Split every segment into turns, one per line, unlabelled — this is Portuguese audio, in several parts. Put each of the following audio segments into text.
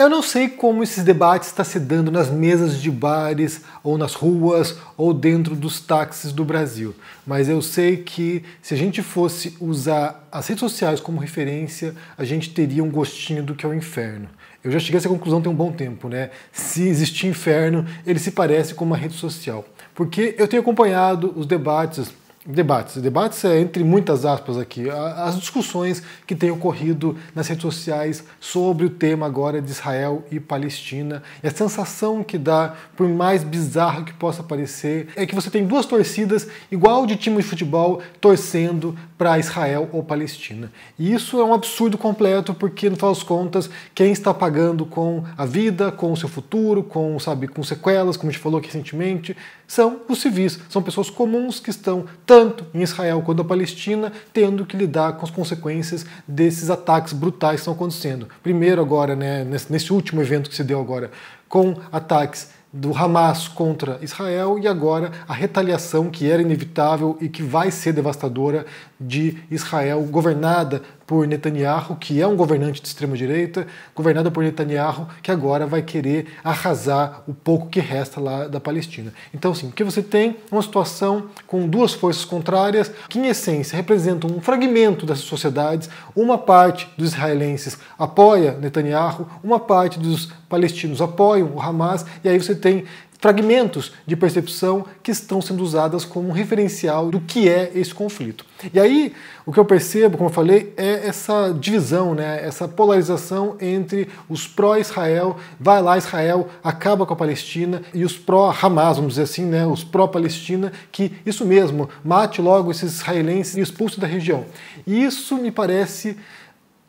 Eu não sei como esses debates estão tá se dando nas mesas de bares, ou nas ruas, ou dentro dos táxis do Brasil, mas eu sei que se a gente fosse usar as redes sociais como referência, a gente teria um gostinho do que é o inferno. Eu já cheguei a essa conclusão tem um bom tempo, né? Se existir inferno, ele se parece com uma rede social. Porque eu tenho acompanhado os debates Debates. Debates é entre muitas aspas aqui. As discussões que têm ocorrido nas redes sociais sobre o tema agora de Israel e Palestina. E a sensação que dá, por mais bizarro que possa parecer, é que você tem duas torcidas, igual de time de futebol, torcendo para Israel ou Palestina. E isso é um absurdo completo, porque no final das contas, quem está pagando com a vida, com o seu futuro, com, sabe, com sequelas, como a gente falou aqui recentemente, são os civis, são pessoas comuns que estão tanto em Israel quanto na Palestina tendo que lidar com as consequências desses ataques brutais que estão acontecendo. Primeiro agora, né, nesse último evento que se deu agora, com ataques do Hamas contra Israel e agora a retaliação que era inevitável e que vai ser devastadora de Israel governada por Netanyahu, que é um governante de extrema-direita, governada por Netanyahu, que agora vai querer arrasar o pouco que resta lá da Palestina. Então, assim, o que você tem uma situação com duas forças contrárias, que em essência representam um fragmento dessas sociedades. Uma parte dos israelenses apoia Netanyahu, uma parte dos palestinos apoiam o Hamas, e aí você tem fragmentos de percepção que estão sendo usadas como um referencial do que é esse conflito. E aí, o que eu percebo, como eu falei, é essa divisão, né? essa polarização entre os pró-Israel, vai lá Israel, acaba com a Palestina, e os pró-Hamas, vamos dizer assim, né? os pró-Palestina, que isso mesmo, mate logo esses israelenses e expulse da região. E isso me parece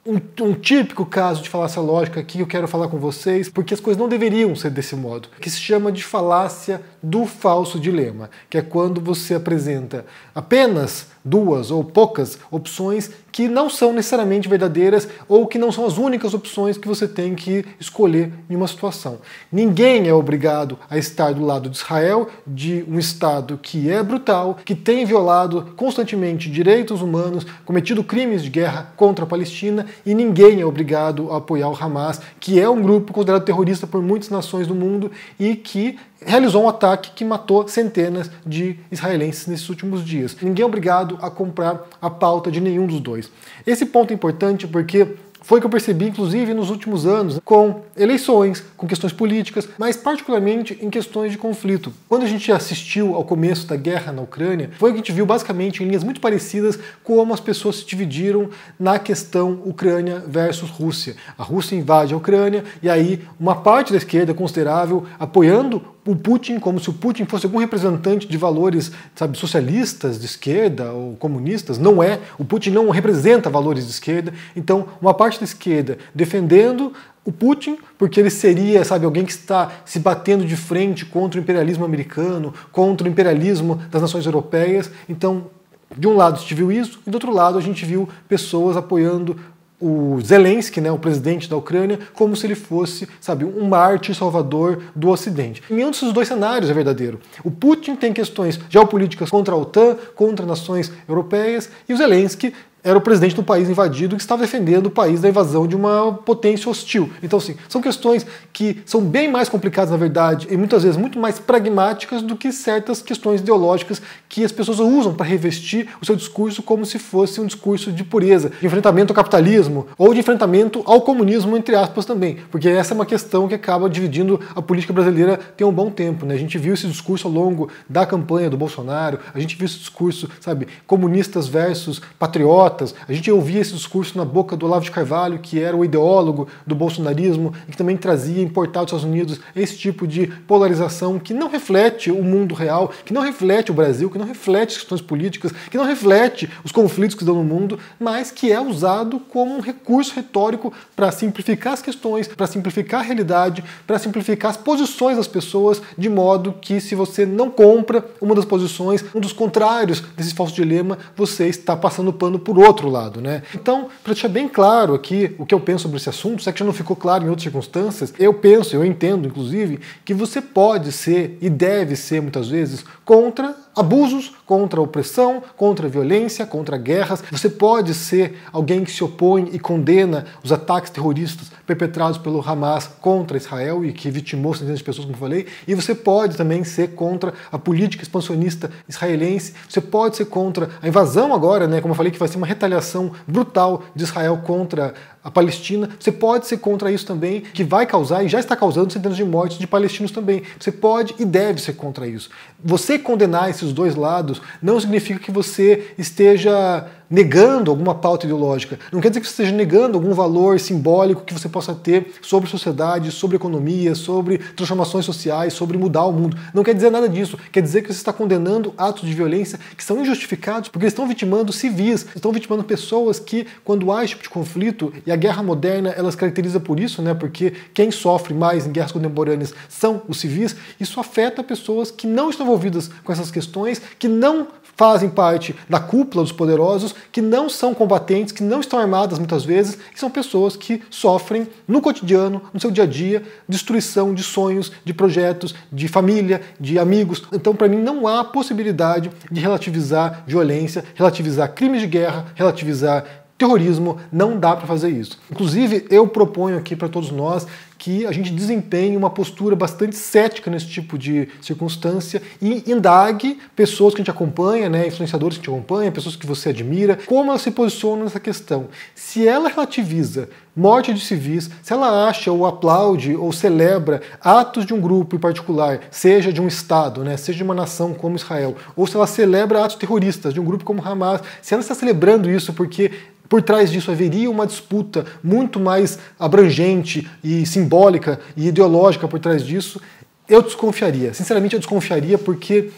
um, um, típico caso de falácia lógica que eu quero falar com vocês, porque as coisas não deveriam ser desse modo, que se chama de falácia do falso dilema, que é quando você apresenta apenas duas ou poucas opções que não são necessariamente verdadeiras ou que não são as únicas opções que você tem que escolher em uma situação. Ninguém é obrigado a estar do lado de Israel, de um Estado que é brutal, que tem violado constantemente direitos humanos, cometido crimes de guerra contra a Palestina, e ninguém é obrigado a apoiar o Hamas, que é um grupo considerado terrorista por muitas nações do mundo e que realizou um ataque que matou centenas de israelenses nesses últimos dias. Ninguém é obrigado obrigado a comprar a pauta de nenhum dos dois. Esse ponto é importante porque foi o que eu percebi, inclusive, nos últimos anos, com eleições, com questões políticas, mas particularmente em questões de conflito. Quando a gente assistiu ao começo da guerra na Ucrânia, foi o que a gente viu basicamente em linhas muito parecidas como as pessoas se dividiram na questão Ucrânia versus Rússia. A Rússia invade a Ucrânia e aí uma parte da esquerda considerável apoiando o Putin como se o Putin fosse algum representante de valores, sabe, socialistas de esquerda ou comunistas. Não é. O Putin não representa valores de esquerda. Então, uma parte da esquerda defendendo o Putin, porque ele seria, sabe, alguém que está se batendo de frente contra o imperialismo americano, contra o imperialismo das nações europeias. Então, de um lado a gente viu isso, e do outro lado a gente viu pessoas apoiando o Zelensky, né, o presidente da Ucrânia, como se ele fosse, sabe, um mártir salvador do Ocidente. um desses dois cenários é verdadeiro. O Putin tem questões geopolíticas contra a OTAN, contra nações europeias, e o Zelensky era o presidente do país invadido que estava defendendo o país da invasão de uma potência hostil. Então, sim são questões que são bem mais complicadas, na verdade, e muitas vezes muito mais pragmáticas do que certas questões ideológicas que as pessoas usam para revestir o seu discurso como se fosse um discurso de pureza, de enfrentamento ao capitalismo ou de enfrentamento ao comunismo, entre aspas, também. Porque essa é uma questão que acaba dividindo a política brasileira tem um bom tempo. Né? A gente viu esse discurso ao longo da campanha do Bolsonaro, a gente viu esse discurso, sabe, comunistas versus patriotas a gente ouvia esse discurso na boca do Olavo de Carvalho, que era o ideólogo do bolsonarismo e que também trazia, importado dos Estados Unidos, esse tipo de polarização que não reflete o mundo real, que não reflete o Brasil, que não reflete as questões políticas, que não reflete os conflitos que estão no mundo, mas que é usado como um recurso retórico para simplificar as questões, para simplificar a realidade, para simplificar as posições das pessoas, de modo que se você não compra uma das posições, um dos contrários desse falso dilema, você está passando pano por outro lado, né? Então, para deixar bem claro aqui o que eu penso sobre esse assunto, se é que já não ficou claro em outras circunstâncias, eu penso, eu entendo, inclusive, que você pode ser e deve ser muitas vezes contra abusos, contra opressão, contra violência, contra guerras. Você pode ser alguém que se opõe e condena os ataques terroristas perpetrados pelo Hamas contra Israel e que vitimou centenas de pessoas, como falei. E você pode também ser contra a política expansionista israelense. Você pode ser contra a invasão agora, né? Como eu falei, que vai ser uma retaliação brutal de Israel contra a Palestina. Você pode ser contra isso também, que vai causar e já está causando centenas de mortes de palestinos também. Você pode e deve ser contra isso. Você condenar esses dois lados não significa que você esteja negando alguma pauta ideológica. Não quer dizer que você esteja negando algum valor simbólico que você possa ter sobre sociedade, sobre economia, sobre transformações sociais, sobre mudar o mundo. Não quer dizer nada disso. Quer dizer que você está condenando atos de violência que são injustificados porque eles estão vitimando civis, estão vitimando pessoas que, quando há esse tipo de conflito e e a guerra moderna ela se caracteriza por isso, né? Porque quem sofre mais em guerras contemporâneas são os civis. Isso afeta pessoas que não estão envolvidas com essas questões, que não fazem parte da cúpula dos poderosos, que não são combatentes, que não estão armadas muitas vezes, e são pessoas que sofrem no cotidiano, no seu dia a dia, destruição de sonhos, de projetos, de família, de amigos. Então, para mim, não há possibilidade de relativizar violência, relativizar crimes de guerra, relativizar Terrorismo não dá para fazer isso. Inclusive, eu proponho aqui para todos nós que a gente desempenhe uma postura bastante cética nesse tipo de circunstância e indague pessoas que a gente acompanha, né, influenciadores que a gente acompanha, pessoas que você admira, como ela se posiciona nessa questão. Se ela relativiza morte de civis, se ela acha ou aplaude ou celebra atos de um grupo em particular, seja de um Estado, né, seja de uma nação como Israel, ou se ela celebra atos terroristas de um grupo como Hamas, se ela está celebrando isso porque por trás disso haveria uma disputa muito mais abrangente e simbólica e ideológica por trás disso. Eu desconfiaria, sinceramente eu desconfiaria porque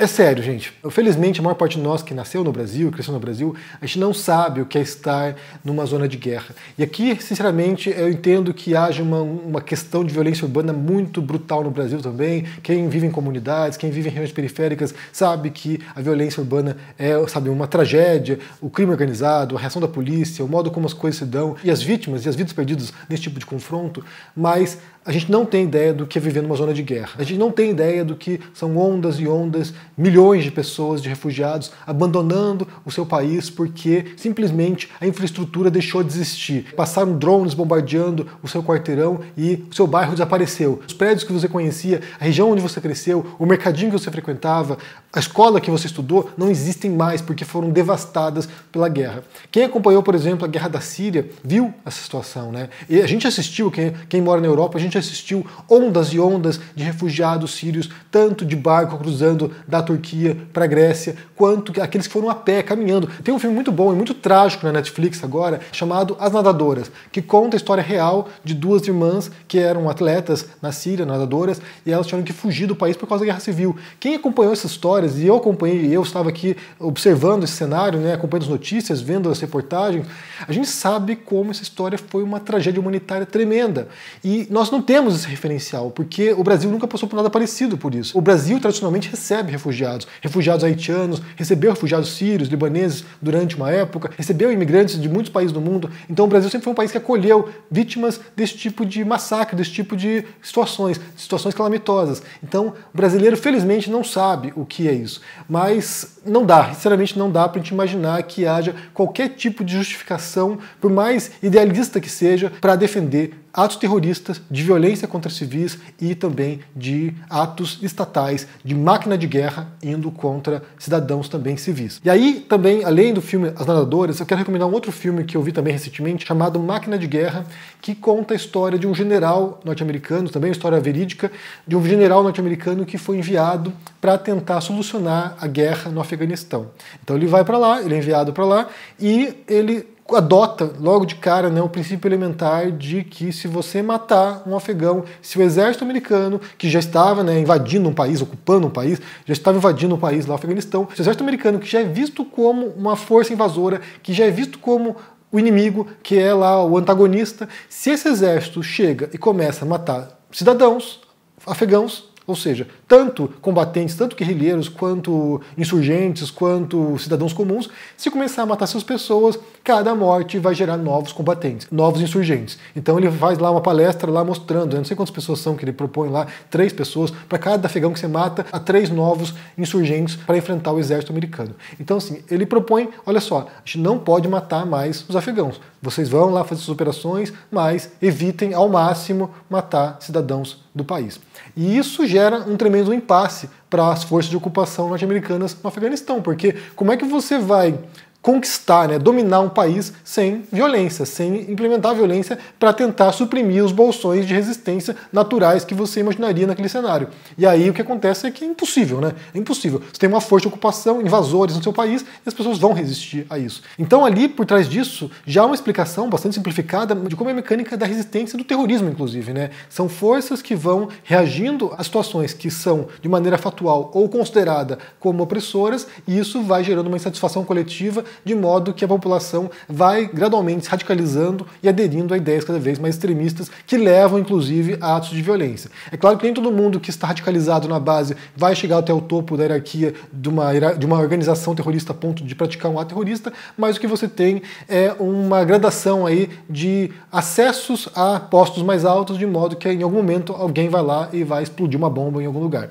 é sério, gente. Felizmente, a maior parte de nós que nasceu no Brasil, cresceu no Brasil, a gente não sabe o que é estar numa zona de guerra. E aqui, sinceramente, eu entendo que haja uma, uma questão de violência urbana muito brutal no Brasil também. Quem vive em comunidades, quem vive em regiões periféricas, sabe que a violência urbana é, sabe, uma tragédia, o crime organizado, a reação da polícia, o modo como as coisas se dão, e as vítimas e as vidas perdidas nesse tipo de confronto. Mas a gente não tem ideia do que é viver numa zona de guerra. A gente não tem ideia do que são ondas e ondas, milhões de pessoas, de refugiados, abandonando o seu país porque simplesmente a infraestrutura deixou de existir. Passaram drones bombardeando o seu quarteirão e o seu bairro desapareceu. Os prédios que você conhecia, a região onde você cresceu, o mercadinho que você frequentava, a escola que você estudou, não existem mais porque foram devastadas pela guerra. Quem acompanhou, por exemplo, a guerra da Síria, viu essa situação, né? E a gente assistiu, quem, quem mora na Europa, a gente assistiu ondas e ondas de refugiados sírios, tanto de barco cruzando da Turquia para a Grécia, quanto aqueles que foram a pé, caminhando. Tem um filme muito bom e muito trágico na Netflix agora, chamado As Nadadoras, que conta a história real de duas irmãs que eram atletas na Síria, nadadoras, e elas tiveram que fugir do país por causa da guerra civil. Quem acompanhou essas histórias, e eu acompanhei, eu estava aqui observando esse cenário, né, acompanhando as notícias, vendo as reportagens, a gente sabe como essa história foi uma tragédia humanitária tremenda. E nós não não temos esse referencial, porque o Brasil nunca passou por nada parecido por isso. O Brasil tradicionalmente recebe refugiados, refugiados haitianos, recebeu refugiados sírios, libaneses durante uma época, recebeu imigrantes de muitos países do mundo. Então o Brasil sempre foi um país que acolheu vítimas desse tipo de massacre, desse tipo de situações, situações calamitosas. Então o brasileiro felizmente não sabe o que é isso, mas não dá, sinceramente não dá para a gente imaginar que haja qualquer tipo de justificação, por mais idealista que seja, para defender atos terroristas, de violência contra civis e também de atos estatais, de máquina de guerra indo contra cidadãos também civis. E aí também, além do filme As Nadadoras, eu quero recomendar um outro filme que eu vi também recentemente, chamado Máquina de Guerra, que conta a história de um general norte-americano, também uma história verídica, de um general norte-americano que foi enviado para tentar solucionar a guerra no Afeganistão. Então ele vai para lá, ele é enviado para lá e ele adota logo de cara né, o princípio elementar de que se você matar um afegão, se o exército americano, que já estava né, invadindo um país, ocupando um país, já estava invadindo um país lá, o Afeganistão, se o exército americano, que já é visto como uma força invasora, que já é visto como o inimigo, que é lá o antagonista, se esse exército chega e começa a matar cidadãos afegãos, ou seja, tanto combatentes, tanto guerrilheiros, quanto insurgentes, quanto cidadãos comuns, se começar a matar essas pessoas, cada morte vai gerar novos combatentes, novos insurgentes. Então ele faz lá uma palestra lá mostrando, não sei quantas pessoas são que ele propõe lá, três pessoas, para cada afegão que você mata, há três novos insurgentes para enfrentar o exército americano. Então assim, ele propõe, olha só, a gente não pode matar mais os afegãos. Vocês vão lá fazer suas operações, mas evitem ao máximo matar cidadãos do país. E isso gera um tremendo menos um impasse para as forças de ocupação norte-americanas no Afeganistão, porque como é que você vai conquistar, né, dominar um país sem violência, sem implementar violência para tentar suprimir os bolsões de resistência naturais que você imaginaria naquele cenário. E aí o que acontece é que é impossível, né? É impossível. Você tem uma forte ocupação, invasores no seu país, e as pessoas vão resistir a isso. Então ali por trás disso já há uma explicação bastante simplificada de como é a mecânica da resistência do terrorismo, inclusive, né? São forças que vão reagindo a situações que são de maneira fatal ou considerada como opressoras, e isso vai gerando uma insatisfação coletiva de modo que a população vai gradualmente se radicalizando e aderindo a ideias cada vez mais extremistas que levam, inclusive, a atos de violência. É claro que nem todo mundo que está radicalizado na base vai chegar até o topo da hierarquia de uma, de uma organização terrorista a ponto de praticar um ato terrorista, mas o que você tem é uma gradação aí de acessos a postos mais altos, de modo que em algum momento alguém vai lá e vai explodir uma bomba em algum lugar.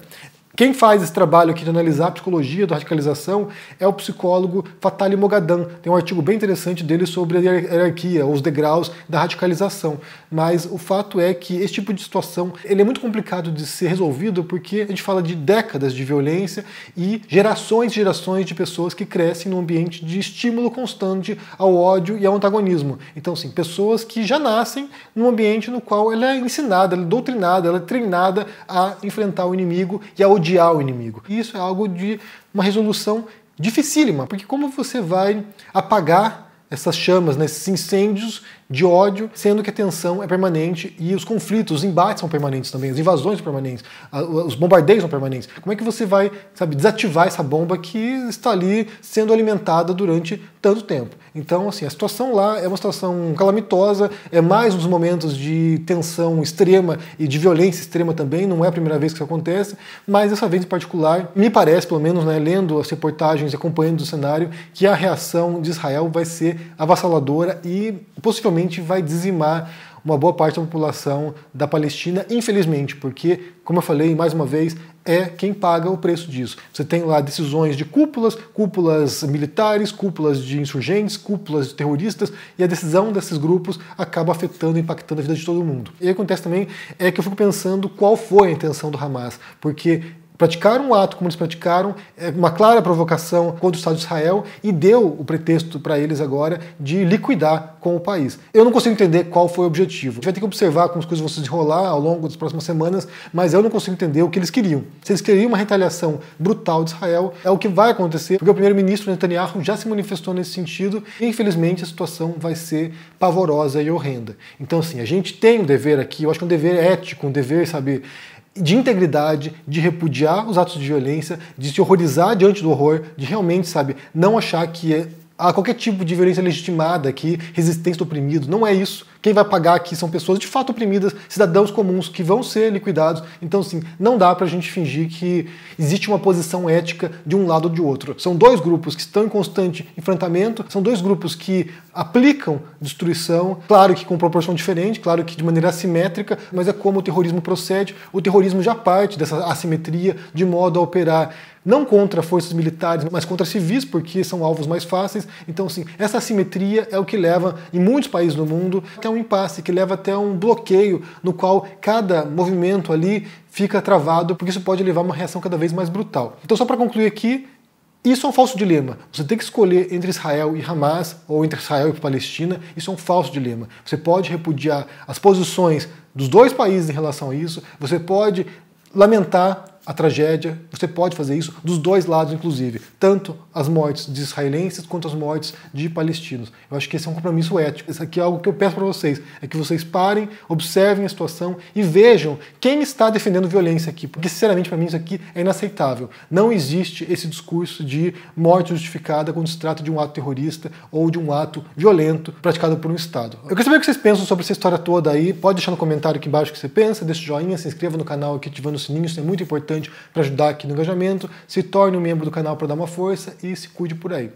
Quem faz esse trabalho aqui de analisar a psicologia da radicalização é o psicólogo Fatali Mogadan. Tem um artigo bem interessante dele sobre a hierarquia, os degraus da radicalização. Mas o fato é que esse tipo de situação ele é muito complicado de ser resolvido porque a gente fala de décadas de violência e gerações e gerações de pessoas que crescem num ambiente de estímulo constante ao ódio e ao antagonismo. Então, sim, pessoas que já nascem num ambiente no qual ela é ensinada, ela é doutrinada, ela é treinada a enfrentar o inimigo e a odiar o inimigo. E isso é algo de uma resolução dificílima, porque como você vai apagar essas chamas, né, esses incêndios de ódio, sendo que a tensão é permanente e os conflitos, os embates são permanentes também, as invasões são permanentes, os bombardeios são permanentes. Como é que você vai, sabe, desativar essa bomba que está ali sendo alimentada durante tanto tempo? Então, assim, a situação lá é uma situação calamitosa, é mais uns momentos de tensão extrema e de violência extrema também, não é a primeira vez que isso acontece, mas dessa vez em particular, me parece, pelo menos, né, lendo as reportagens e acompanhando o cenário, que a reação de Israel vai ser avassaladora e possivelmente realmente vai dizimar uma boa parte da população da Palestina, infelizmente, porque, como eu falei mais uma vez, é quem paga o preço disso. Você tem lá decisões de cúpulas, cúpulas militares, cúpulas de insurgentes, cúpulas de terroristas, e a decisão desses grupos acaba afetando, impactando a vida de todo mundo. E acontece também é que eu fico pensando qual foi a intenção do Hamas, porque praticaram um ato como eles praticaram, é, uma clara provocação contra o Estado de Israel e deu o pretexto para eles agora de liquidar com o país. Eu não consigo entender qual foi o objetivo. A gente vai ter que observar como as coisas vão se desenrolar ao longo das próximas semanas, mas eu não consigo entender o que eles queriam. Se eles queriam uma retaliação brutal de Israel, é o que vai acontecer, porque o primeiro-ministro Netanyahu já se manifestou nesse sentido e, infelizmente, a situação vai ser pavorosa e horrenda. Então, assim, a gente tem um dever aqui, eu acho que é um dever ético, um dever, sabe, de integridade, de repudiar os atos de violência, de se horrorizar diante do horror, de realmente, sabe, não achar que é, há qualquer tipo de violência legitimada aqui, resistência do oprimido, não é isso. Quem vai pagar aqui são pessoas de fato oprimidas, cidadãos comuns que vão ser liquidados. Então, sim, não dá para a gente fingir que existe uma posição ética de um lado ou de outro. São dois grupos que estão em constante enfrentamento, são dois grupos que aplicam destruição, claro que com proporção diferente, claro que de maneira assimétrica, mas é como o terrorismo procede. O terrorismo já parte dessa assimetria de modo a operar não contra forças militares, mas contra civis, porque são alvos mais fáceis. Então, sim, essa assimetria é o que leva, em muitos países do mundo, até um um impasse, que leva até um bloqueio, no qual cada movimento ali fica travado, porque isso pode levar a uma reação cada vez mais brutal. Então, só para concluir aqui, isso é um falso dilema. Você tem que escolher entre Israel e Hamas ou entre Israel e Palestina. Isso é um falso dilema. Você pode repudiar as posições dos dois países em relação a isso. Você pode lamentar a tragédia, você pode fazer isso dos dois lados, inclusive, tanto as mortes de israelenses quanto as mortes de palestinos. Eu acho que esse é um compromisso ético. Isso aqui é algo que eu peço para vocês, é que vocês parem, observem a situação e vejam quem está defendendo violência aqui, porque sinceramente para mim isso aqui é inaceitável. Não existe esse discurso de morte justificada quando se trata de um ato terrorista ou de um ato violento praticado por um Estado. Eu quero saber o que vocês pensam sobre essa história toda aí. Pode deixar no comentário aqui embaixo o que você pensa, deixa o joinha, se inscreva no canal, aqui ativando o sininho, isso é muito importante importante para ajudar aqui no engajamento. Se torne um membro do canal para dar uma força e se cuide por aí.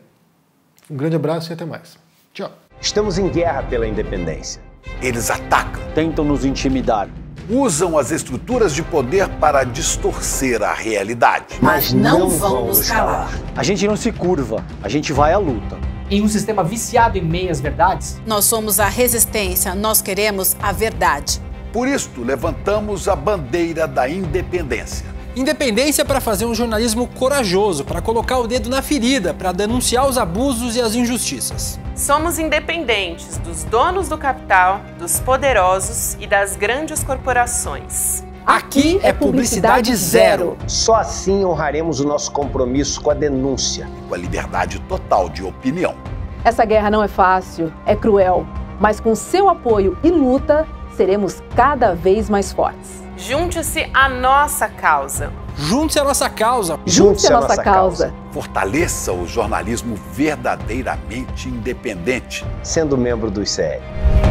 Um grande abraço e até mais. Tchau. Estamos em guerra pela independência. Eles atacam, tentam nos intimidar, usam as estruturas de poder para distorcer a realidade. Mas não, não vão nos calar. A gente não se curva, a gente vai à luta. Em um sistema viciado em meias verdades, nós somos a resistência, nós queremos a verdade. Por isto, levantamos a bandeira da independência. Independência para fazer um jornalismo corajoso, para colocar o dedo na ferida, para denunciar os abusos e as injustiças. Somos independentes dos donos do capital, dos poderosos e das grandes corporações. Aqui é publicidade zero. Só assim honraremos o nosso compromisso com a denúncia, com a liberdade total de opinião. Essa guerra não é fácil, é cruel, mas com seu apoio e luta, seremos cada vez mais fortes. Junte-se à nossa causa. Junte-se à nossa causa. Junte-se à nossa, causa. Fortaleça o jornalismo verdadeiramente independente. Sendo membro do ICL.